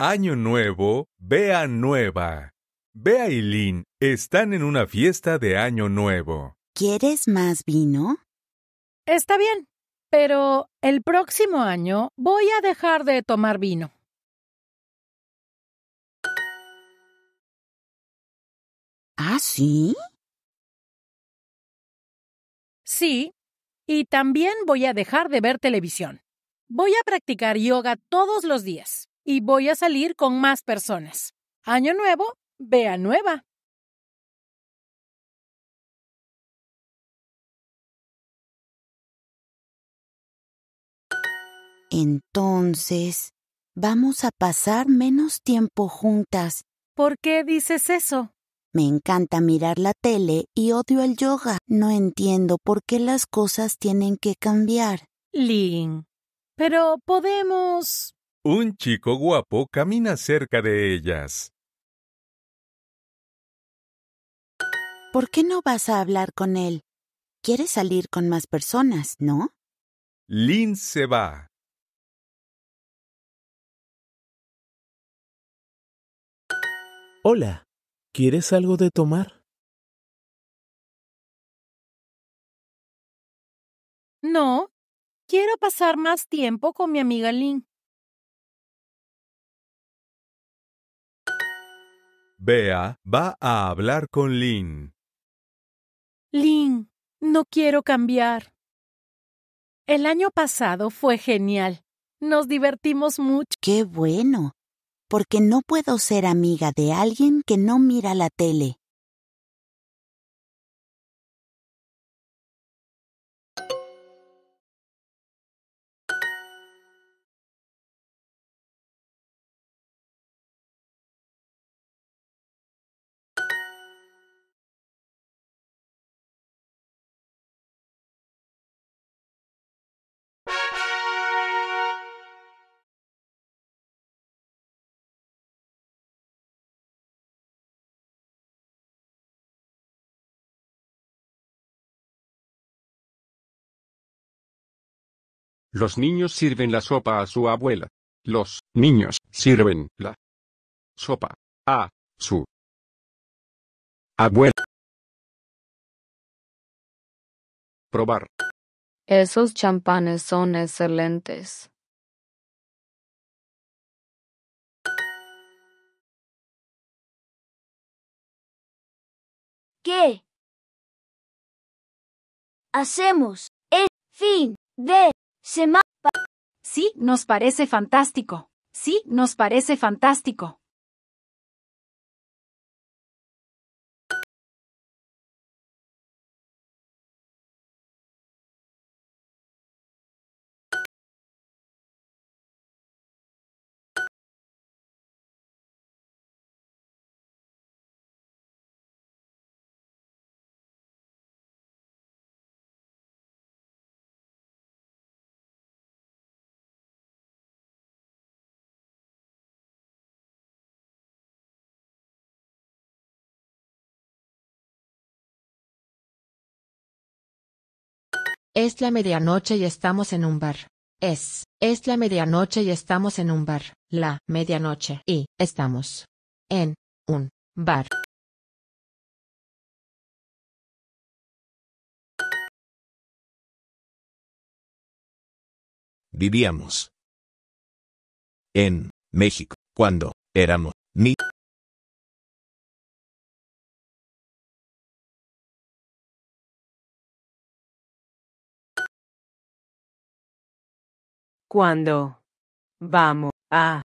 Año Nuevo, Vea Nueva. vea y Lynn están en una fiesta de Año Nuevo. ¿Quieres más vino? Está bien, pero el próximo año voy a dejar de tomar vino. ¿Ah, sí? Sí, y también voy a dejar de ver televisión. Voy a practicar yoga todos los días y voy a salir con más personas. Año nuevo, vea nueva. Entonces, vamos a pasar menos tiempo juntas. ¿Por qué dices eso? Me encanta mirar la tele y odio el yoga. No entiendo por qué las cosas tienen que cambiar. Lin, pero podemos un chico guapo camina cerca de ellas. ¿Por qué no vas a hablar con él? Quieres salir con más personas, ¿no? Lynn se va. Hola, ¿quieres algo de tomar? No, quiero pasar más tiempo con mi amiga Lynn. Bea va a hablar con Lin. Lin, no quiero cambiar. El año pasado fue genial. Nos divertimos mucho. ¡Qué bueno! Porque no puedo ser amiga de alguien que no mira la tele. Los niños sirven la sopa a su abuela. Los niños sirven la sopa a su abuela. Probar. Esos champanes son excelentes. ¿Qué? Hacemos el fin de Sí, nos parece fantástico. Sí, nos parece fantástico. Es la medianoche y estamos en un bar. Es, es la medianoche y estamos en un bar. La medianoche y estamos en un bar. Vivíamos en México cuando éramos Cuando. Vamos. A.